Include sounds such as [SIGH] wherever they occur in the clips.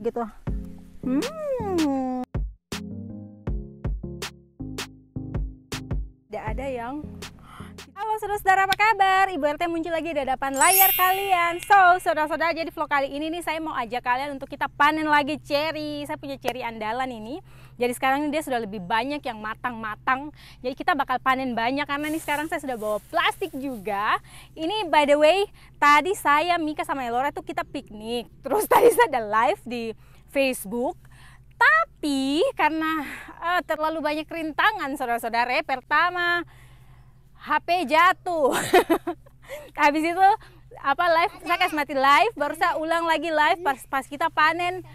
gitu hmm tidak ada yang Halo saudara-saudara apa kabar? Ibu RT muncul lagi di hadapan layar kalian So saudara-saudara jadi vlog kali ini nih saya mau ajak kalian untuk kita panen lagi cherry Saya punya cherry andalan ini Jadi sekarang ini dia sudah lebih banyak yang matang-matang Jadi kita bakal panen banyak karena nih sekarang saya sudah bawa plastik juga Ini by the way tadi saya Mika sama Elora tuh kita piknik Terus [LAUGHS] tadi saya ada live di Facebook tapi karena uh, terlalu banyak rintangan saudara-saudara ya. pertama HP jatuh [LAUGHS] habis itu apa live saya kasih mati live baru saya ulang lagi live pas pas kita panen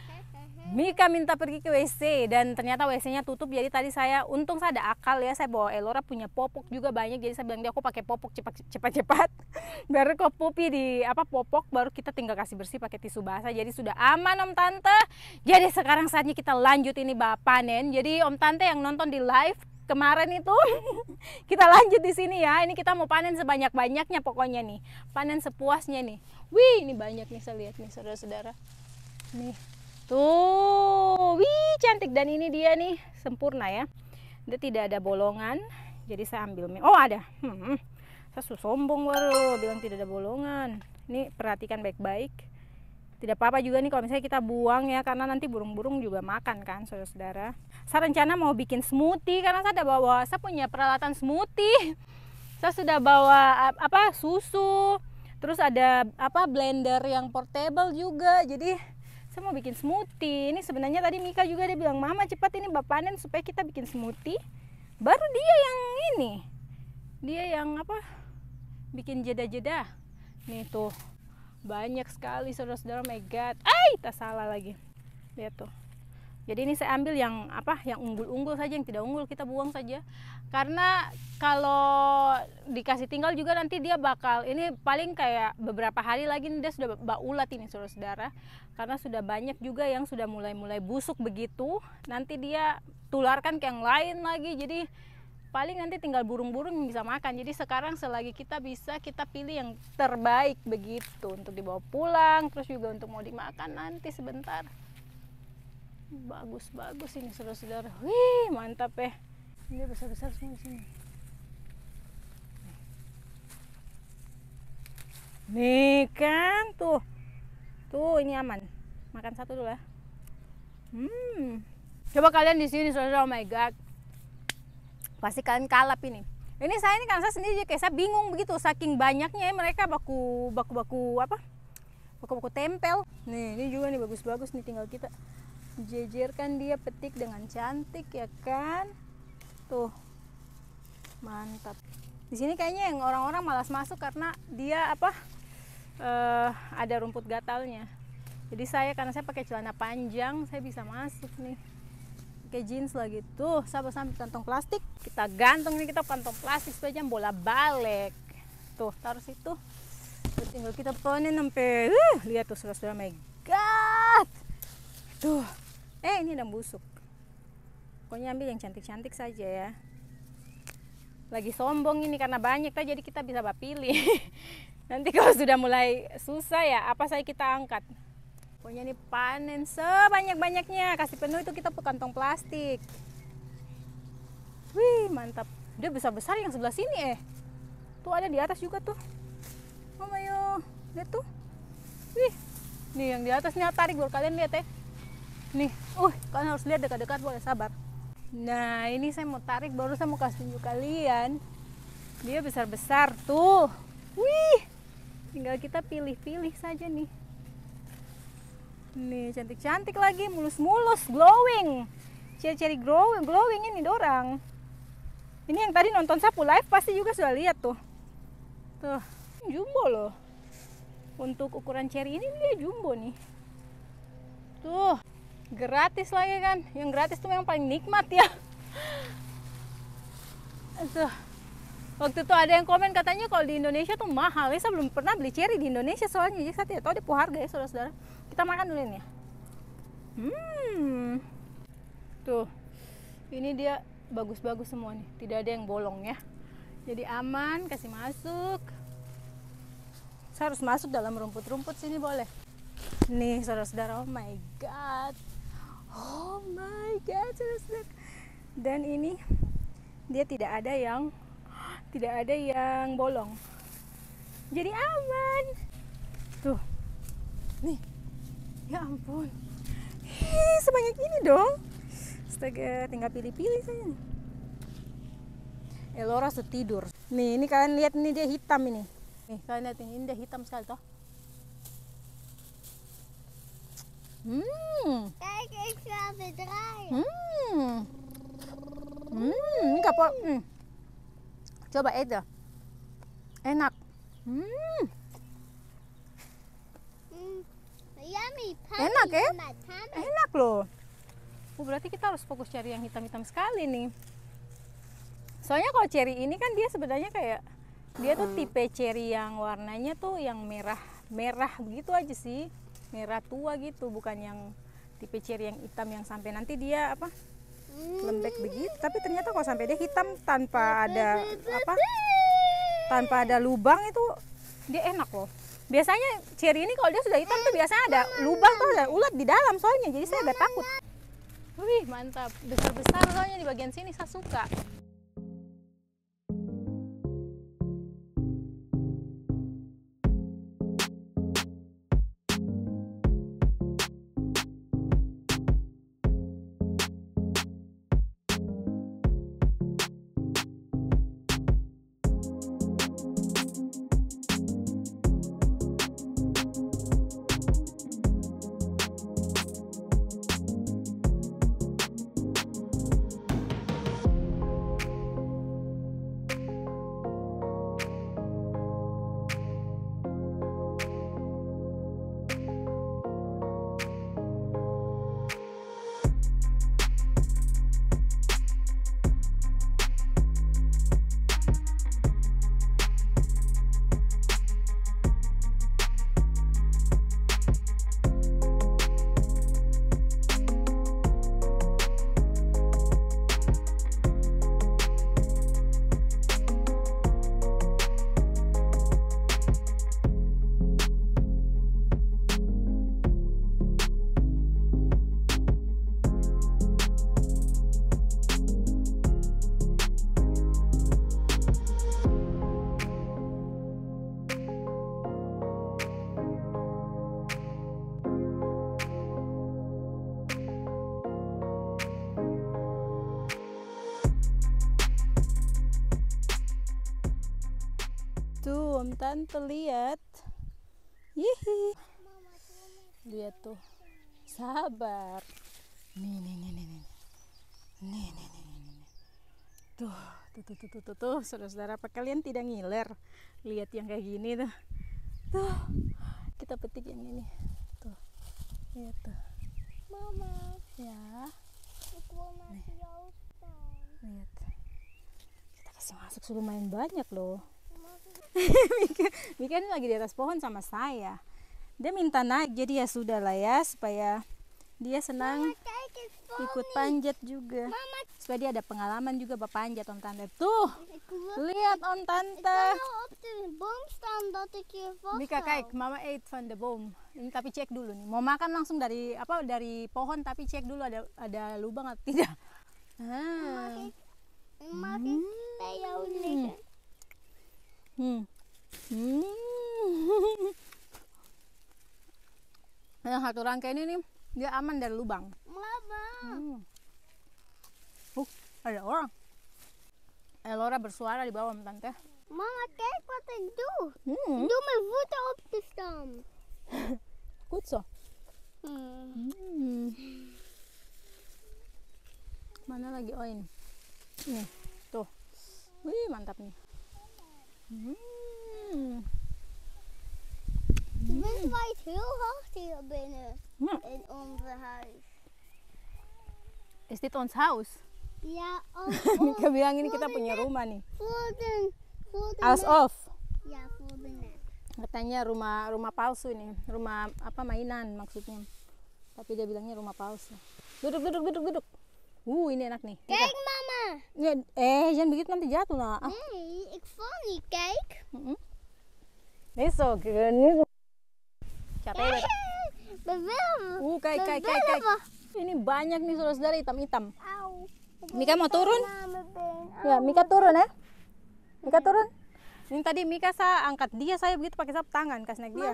Mika minta pergi ke WC dan ternyata WC-nya tutup jadi tadi saya untung saya ada akal ya saya bawa Elora punya popok juga banyak jadi saya bilang dia aku pakai popok cepat-cepat cepat [LAUGHS] baru kok pupi di apa popok baru kita tinggal kasih bersih pakai tisu basah jadi sudah aman om tante jadi sekarang saatnya kita lanjut ini bapak panen jadi om tante yang nonton di live kemarin itu [LAUGHS] kita lanjut di sini ya. Ini kita mau panen sebanyak-banyaknya pokoknya nih. Panen sepuasnya nih. Wih, ini banyak nih saya lihat nih saudara-saudara. Nih. Tuh, wih cantik dan ini dia nih sempurna ya. Dia tidak ada bolongan. Jadi saya ambil nih. Oh, ada. Hmm, hmm. saya sombong baru bilang tidak ada bolongan. Ini perhatikan baik-baik tidak apa-apa juga nih kalau misalnya kita buang ya karena nanti burung-burung juga makan kan saudara-saudara saya rencana mau bikin smoothie karena saya ada bawa saya punya peralatan smoothie saya sudah bawa apa susu terus ada apa blender yang portable juga jadi saya mau bikin smoothie ini sebenarnya tadi Mika juga dia bilang mama cepat ini bapak panen supaya kita bikin smoothie baru dia yang ini dia yang apa bikin jeda-jeda nih tuh banyak sekali saudara-saudara oh my god ay tak salah lagi lihat tuh jadi ini saya ambil yang apa yang unggul-unggul saja yang tidak unggul kita buang saja karena kalau dikasih tinggal juga nanti dia bakal ini paling kayak beberapa hari lagi nih, dia sudah ulat ini saudara-saudara karena sudah banyak juga yang sudah mulai-mulai busuk begitu nanti dia tularkan ke yang lain lagi jadi paling nanti tinggal burung-burung yang bisa makan jadi sekarang selagi kita bisa kita pilih yang terbaik begitu untuk dibawa pulang terus juga untuk mau dimakan nanti sebentar bagus bagus ini saudara-saudara wih mantap ya ini besar-besar semua di sini nih kan tuh tuh ini aman makan satu dulu ya hmm coba kalian di sini saudara oh my god pasti kalian kalap ini ini saya ini kan saya sendiri kayak saya bingung begitu saking banyaknya ya mereka baku baku baku apa baku baku tempel nih ini juga nih bagus-bagus nih tinggal kita jejerkan dia petik dengan cantik ya kan tuh mantap di sini kayaknya yang orang-orang malas masuk karena dia apa uh, ada rumput gatalnya jadi saya karena saya pakai celana panjang saya bisa masuk nih pakai jeans lagi tuh sama sampai kantong plastik kita gantung ini kita kantong plastik supaya bola balik tuh taruh situ terus tinggal kita ponin sampai uh, lihat tuh sudah sudah my god tuh eh ini udah busuk pokoknya ambil yang cantik-cantik saja ya lagi sombong ini karena banyak lah jadi kita bisa pilih [LAUGHS] nanti kalau sudah mulai susah ya apa saya kita angkat Pokoknya ini panen sebanyak-banyaknya. Kasih penuh itu kita ke kantong plastik. Wih, mantap. Dia besar-besar yang sebelah sini eh. Tuh ada di atas juga tuh. Oh god. lihat tuh. Wih, nih yang di atasnya tarik buat kalian lihat ya. Eh. Nih, uh, kalian harus lihat dekat-dekat boleh sabar. Nah, ini saya mau tarik baru saya mau kasih tunjuk kalian. Dia besar-besar tuh. Wih, tinggal kita pilih-pilih saja nih. Nih cantik-cantik lagi, mulus-mulus, glowing. Ciri-ciri glowing, glowing ini dorang. Ini yang tadi nonton sapu live pasti juga sudah lihat tuh. Tuh, jumbo loh. Untuk ukuran cherry ini dia jumbo nih. Tuh, gratis lagi kan. Yang gratis tuh yang paling nikmat ya. [LAUGHS] Tuh waktu itu ada yang komen katanya kalau di Indonesia tuh mahal ya, saya belum pernah beli cherry di Indonesia soalnya jadi ya, saya tidak tahu dia harga ya saudara-saudara kita makan dulu ini ya hmm tuh ini dia bagus-bagus semua nih tidak ada yang bolong ya jadi aman kasih masuk saya harus masuk dalam rumput-rumput sini boleh nih saudara-saudara oh my god oh my god saudara-saudara dan ini dia tidak ada yang tidak ada yang bolong jadi aman tuh nih ya ampun Hei, sebanyak ini dong astaga tinggal pilih-pilih saya nih Elora eh, sudah tidur nih ini kalian lihat nih dia hitam ini nih kalian lihat ini, dia hitam sekali toh Hmm. Hmm. Hmm. Hmm. Hmm. Hmm. Hmm, Hmm. Hmm coba itu enak hmm. enak ya enak loh oh, berarti kita harus fokus cari yang hitam-hitam sekali nih soalnya kalau cherry ini kan dia sebenarnya kayak dia tuh tipe cherry yang warnanya tuh yang merah merah begitu aja sih merah tua gitu bukan yang tipe cherry yang hitam yang sampai nanti dia apa lembek begitu tapi ternyata kok sampai dia hitam tanpa ada apa tanpa ada lubang itu dia enak loh biasanya ceri ini kalau dia sudah hitam tuh biasanya ada lubang tuh ada ulat di dalam soalnya jadi saya agak takut wih mantap besar besar soalnya di bagian sini saya suka Tuh, Om Tante lihat. Yihi. Lihat tuh. Sabar. Nih, nih, nih, nih. Nih, nih, nih, nih. nih. Tuh, tuh, tuh, tuh, tuh, tuh, Saudara-saudara, apa kalian tidak ngiler lihat yang kayak gini tuh? Tuh. Kita petik yang ini. Tuh. Lihat tuh. Mama. Ya. Itu masih Lihat. Kita kasih masuk sudah main banyak loh. [LAUGHS] Mika ini lagi di atas pohon sama saya dia minta naik jadi ya sudah lah ya supaya dia senang ikut panjat juga supaya dia ada pengalaman juga bapak berpanjat on tante tuh lihat on tante Mika kayak mama ate from the bomb ini tapi cek dulu nih mau makan langsung dari apa dari pohon tapi cek dulu ada ada lubang atau tidak ah. Hmm. Hmm. Hmm. [LAUGHS] Yang satu rangka ini nih, dia aman dari lubang. melabang. Hmm. Uh, ada orang. Elora eh, bersuara di bawah, Tante. Mama, teh what I Hmm. Do my foot up Mana lagi? Oh Nih, tuh. Wih, mantap nih. Mm. Mm. Het waait heel hard hier binnen ja. in ons huis. Is dit ons huis? Ja, alsof. Ik heb hier bilang ini kita een rumah nih. Volden, volden alsof. Ya, volden. Katanya rumah rumah palsu ini rumah apa mainan maksudnya. Tapi dia bilangnya rumah palsu. Duduk, duduk, duduk, duduk. Uh, ini enak nih. Kek, Ja, ya, eh, jangan begitu nanti jatuh nak. Ah. Nee, ik val niet, kijk. Mm -hmm. Nee, zo, geniet. kijk, kijk, kijk, kijk. Ini banyak nih saudara-saudara hitam-hitam. Mika mau turun? Ya, Mika turun ya. Mika mm. turun. Ini tadi Mika saya angkat dia saya begitu pakai sap tangan kasih naik dia.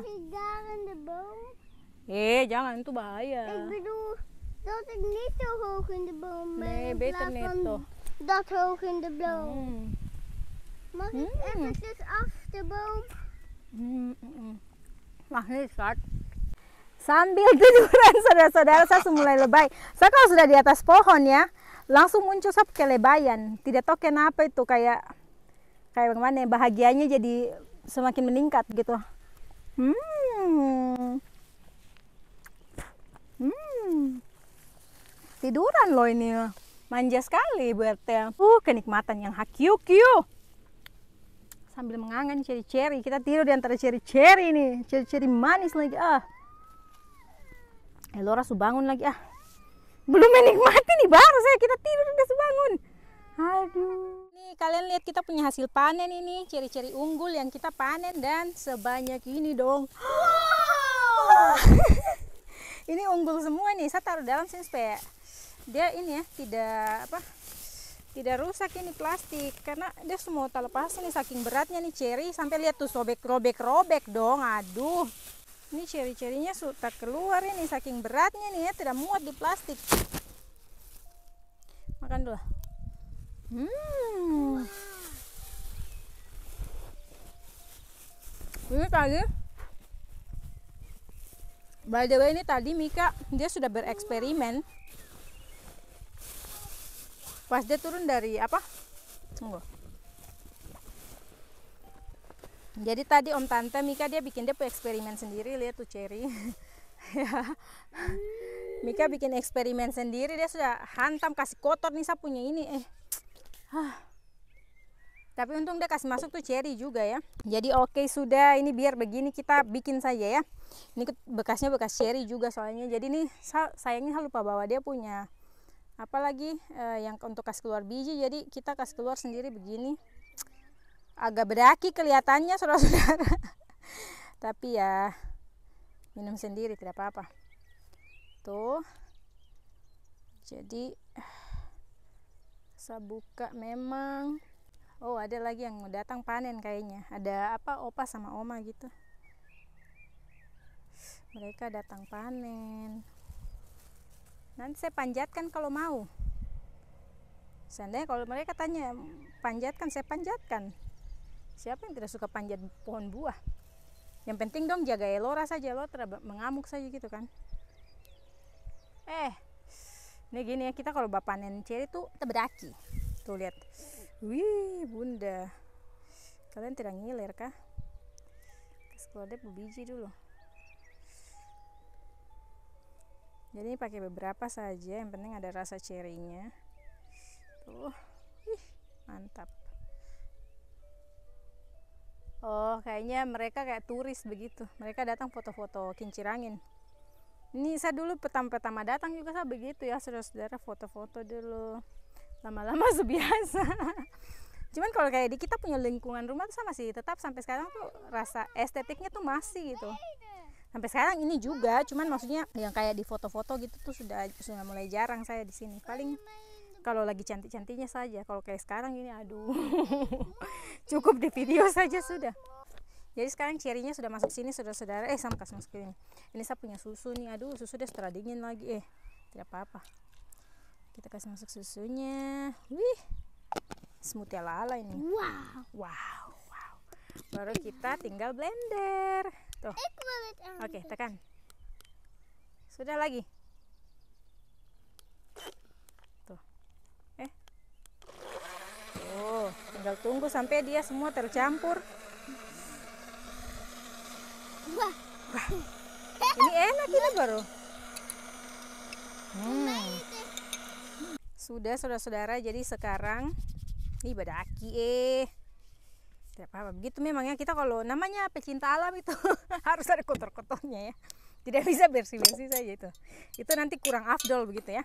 Eh, jangan itu bahaya. Eh, Dat ik niet zo hoog in de boom ben. Nee, beter niet van toch. Dat hoog in de boom. Mm. Mag ik mm. eventjes af de boom? Mm Mag niet, schat. Sambil tiduran [LAUGHS] saudara-saudara saya sudah mulai lebay. Saya kalau sudah di atas pohon ya, langsung muncul sab kelebayan. Tidak tahu kenapa itu kayak kayak bagaimana ya, bahagianya jadi semakin meningkat gitu. Hmm. tiduran loh ini. Manja sekali Bu RT. Uh, kenikmatan yang hakiu-kiu. Sambil mengangan ceri-ceri. Kita tidur di antara ceri-ceri ini Ceri-ceri manis lagi. Ah. Elora eh, su bangun lagi ah. Belum menikmati nih baru saya kita tidur udah bangun. Aduh. Nih kalian lihat kita punya hasil panen ini, ciri-ciri unggul yang kita panen dan sebanyak ini dong. Wow. [GASPS] ini unggul semua nih. Saya taruh dalam sini supaya dia ini ya tidak apa tidak rusak ini plastik karena dia semua tak lepas ini saking beratnya nih cherry sampai lihat tuh sobek robek robek dong aduh ini cherry cerinya sudah keluar ini saking beratnya nih ya tidak muat di plastik makan dulu hmm ini tadi by the way ini tadi Mika dia sudah bereksperimen pas dia turun dari apa tunggu jadi tadi om tante Mika dia bikin dia eksperimen sendiri lihat tuh cherry [LAUGHS] ya. Mika bikin eksperimen sendiri dia sudah hantam kasih kotor nih saya punya ini eh tapi untung dia kasih masuk tuh cherry juga ya jadi oke okay, sudah ini biar begini kita bikin saja ya ini bekasnya bekas cherry juga soalnya jadi nih sayangnya saya lupa bawa dia punya apalagi eh, yang untuk kas keluar biji jadi kita kas keluar sendiri begini agak beraki kelihatannya saudara-saudara [LAUGHS] tapi ya minum sendiri tidak apa-apa tuh jadi saya [SIGHS] buka memang oh ada lagi yang mau datang panen kayaknya ada apa opa sama oma gitu mereka datang panen nanti saya panjatkan kalau mau seandainya kalau mereka tanya panjatkan saya panjatkan siapa yang tidak suka panjat pohon buah yang penting dong jaga elora saja lo mengamuk saja gitu kan eh ini gini ya kita kalau bapak panen ceri tuh terberaki. tuh lihat wih bunda kalian tidak ngiler kah kasih keluar deh biji dulu jadi ini pakai beberapa saja yang penting ada rasa cerinya tuh ih mantap oh kayaknya mereka kayak turis begitu mereka datang foto-foto kincir angin ini saya dulu pertama-pertama datang juga saya begitu ya saudara-saudara foto-foto dulu lama-lama [LAUGHS] sebiasa cuman kalau kayak di kita punya lingkungan rumah tuh sama sih tetap sampai sekarang tuh rasa estetiknya tuh masih gitu sampai sekarang ini juga cuman maksudnya yang kayak di foto-foto gitu tuh sudah sudah mulai jarang saya di sini paling kalau lagi cantik-cantiknya saja kalau kayak sekarang ini aduh [LAUGHS] cukup di video saja sudah jadi sekarang cirinya sudah masuk sini saudara-saudara eh samkas masuk ini ini saya punya susu nih aduh susu dia setelah dingin lagi eh tidak apa-apa kita kasih masuk susunya wih smoothie lala ini wow wow wow baru kita tinggal blender Tuh. Oke, tekan. Sudah lagi. Tuh. Eh. Oh, tinggal tunggu sampai dia semua tercampur. Wah. Wah. [LAUGHS] Ini enak ini baru. Hmm. Sudah saudara-saudara, jadi sekarang ini badaki eh tidak apa begitu memangnya kita kalau namanya pecinta alam itu [LAUGHS] harus ada kotor-kotornya ya tidak bisa bersih-bersih saja itu itu nanti kurang afdol begitu ya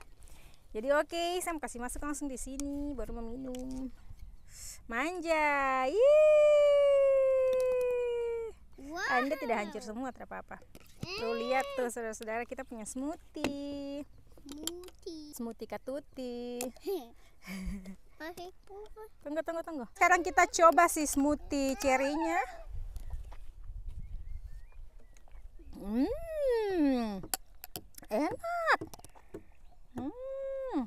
jadi oke okay, saya mau kasih masuk langsung di sini baru meminum manja iya wow. anda tidak hancur semua tidak apa-apa tuh lihat tuh saudara-saudara kita punya smoothie smoothie smoothie katuti [LAUGHS] Tunggu, tunggu, tunggu. Sekarang kita coba si smoothie cerinya. Hmm, enak. Hmm.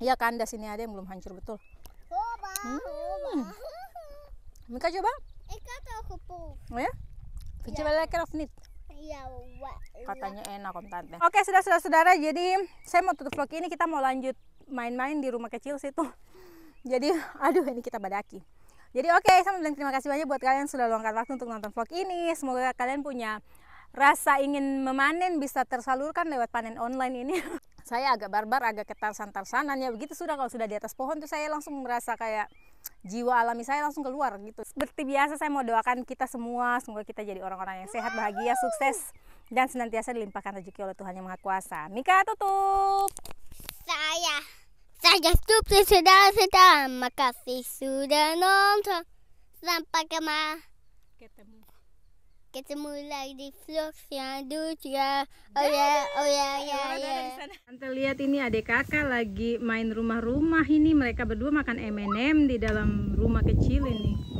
Ya kan, sini ada yang belum hancur betul. Coba. Hmm. Mika coba. Eka tahu Oh ya? Coba ya. leker of ya, Katanya enak om tante. Oke, sudah-sudah saudara, jadi saya mau tutup vlog ini kita mau lanjut main-main di rumah kecil situ [LAUGHS] jadi [LAUGHS] aduh ini kita badaki jadi oke okay, sama bilang terima kasih banyak buat kalian yang sudah luangkan waktu untuk nonton vlog ini semoga kalian punya rasa ingin memanen bisa tersalurkan lewat panen online ini [LAUGHS] saya agak barbar agak ketarsan ya. begitu sudah kalau sudah di atas pohon tuh saya langsung merasa kayak jiwa alami saya langsung keluar gitu seperti biasa saya mau doakan kita semua semoga kita jadi orang-orang yang sehat bahagia sukses dan senantiasa dilimpahkan rezeki oleh Tuhan yang Maha Kuasa Mika tutup saya Aja Supri sudah saudara makasih sudah nonton. Sampai kemana? Ketemu. Ketemu lagi di vlog yang ya. ya. Oh ya, oh ya, ya, ya. Tante lihat ini adik kakak lagi main rumah-rumah ini. Mereka berdua makan M&M di dalam rumah kecil ini.